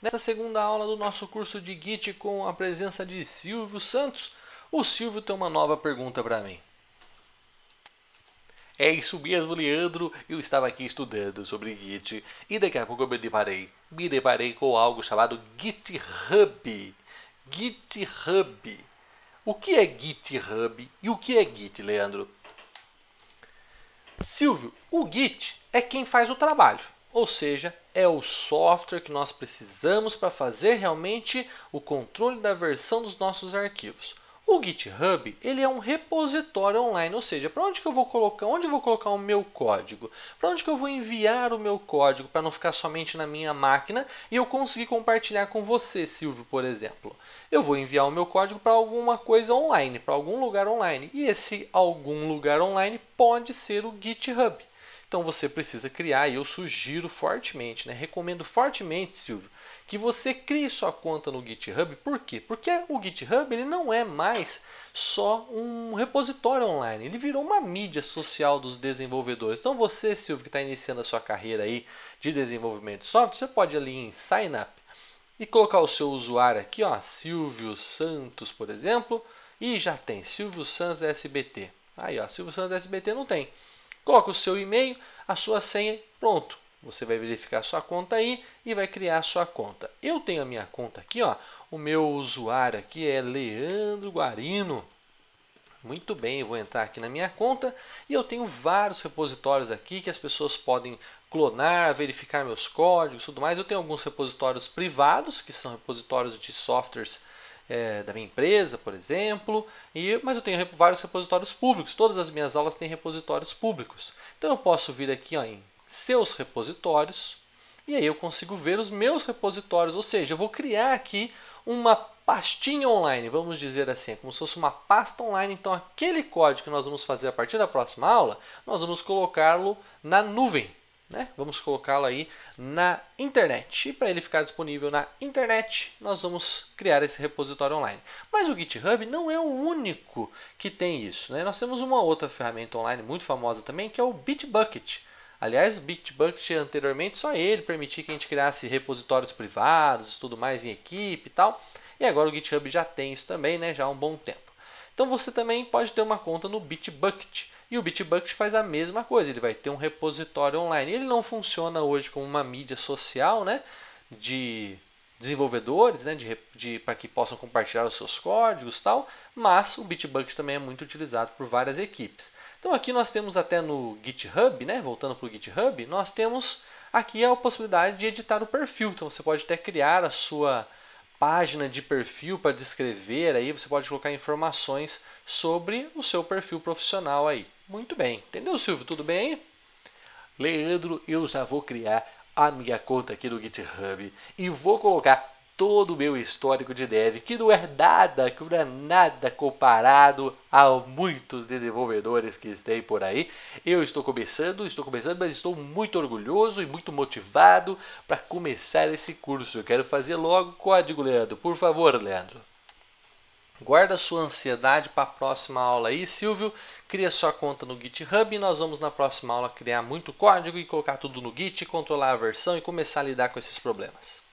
Nessa segunda aula do nosso curso de Git com a presença de Silvio Santos, o Silvio tem uma nova pergunta para mim. É isso mesmo, Leandro. Eu estava aqui estudando sobre Git e daqui a pouco eu me deparei, me deparei com algo chamado GitHub. GitHub. O que é GitHub e o que é Git, Leandro? Silvio, o Git é quem faz o trabalho ou seja, é o software que nós precisamos para fazer realmente o controle da versão dos nossos arquivos. O GitHub ele é um repositório online, ou seja, para onde que eu vou colocar, onde eu vou colocar o meu código, para onde que eu vou enviar o meu código para não ficar somente na minha máquina e eu conseguir compartilhar com você, Silvio, por exemplo. Eu vou enviar o meu código para alguma coisa online, para algum lugar online, e esse algum lugar online pode ser o GitHub. Então você precisa criar e eu sugiro fortemente, né? recomendo fortemente, Silvio, que você crie sua conta no GitHub. Por quê? Porque o GitHub ele não é mais só um repositório online, ele virou uma mídia social dos desenvolvedores. Então você, Silvio, que está iniciando a sua carreira aí de desenvolvimento de software, você pode ali em Sign Up e colocar o seu usuário aqui, ó, Silvio Santos, por exemplo, e já tem Silvio Santos SBT. Aí, ó, Silvio Santos SBT não tem. Coloca o seu e-mail, a sua senha, pronto. Você vai verificar sua conta aí e vai criar sua conta. Eu tenho a minha conta aqui, ó. O meu usuário aqui é Leandro Guarino. Muito bem, vou entrar aqui na minha conta e eu tenho vários repositórios aqui que as pessoas podem clonar, verificar meus códigos, tudo mais. Eu tenho alguns repositórios privados, que são repositórios de softwares privados é, da minha empresa, por exemplo, e, mas eu tenho vários repositórios públicos, todas as minhas aulas têm repositórios públicos. Então eu posso vir aqui ó, em seus repositórios, e aí eu consigo ver os meus repositórios, ou seja, eu vou criar aqui uma pastinha online, vamos dizer assim, é como se fosse uma pasta online. Então aquele código que nós vamos fazer a partir da próxima aula, nós vamos colocá-lo na nuvem né? Vamos colocá-lo aí na internet. E para ele ficar disponível na internet, nós vamos criar esse repositório online. Mas o GitHub não é o único que tem isso, né? Nós temos uma outra ferramenta online muito famosa também, que é o Bitbucket. Aliás, o Bitbucket anteriormente só ele permitia que a gente criasse repositórios privados, tudo mais em equipe e tal. E agora o GitHub já tem isso também, né? Já há um bom tempo. Então você também pode ter uma conta no Bitbucket e o Bitbucket faz a mesma coisa, ele vai ter um repositório online. Ele não funciona hoje como uma mídia social, né, de desenvolvedores, né, de, de para que possam compartilhar os seus códigos tal, mas o Bitbucket também é muito utilizado por várias equipes. Então aqui nós temos até no GitHub, né, voltando para o GitHub, nós temos aqui a possibilidade de editar o perfil. Então você pode até criar a sua página de perfil para descrever aí, você pode colocar informações sobre o seu perfil profissional aí. Muito bem. Entendeu, Silvio? Tudo bem? Leandro, eu já vou criar a minha conta aqui do GitHub e vou colocar todo o meu histórico de dev, que não é nada, que não é nada comparado a muitos desenvolvedores que estão por aí. Eu estou começando, estou começando, mas estou muito orgulhoso e muito motivado para começar esse curso. Eu quero fazer logo código, Leandro. Por favor, Leandro. Guarda sua ansiedade para a próxima aula aí, Silvio. Cria sua conta no GitHub e nós vamos na próxima aula criar muito código e colocar tudo no Git, controlar a versão e começar a lidar com esses problemas.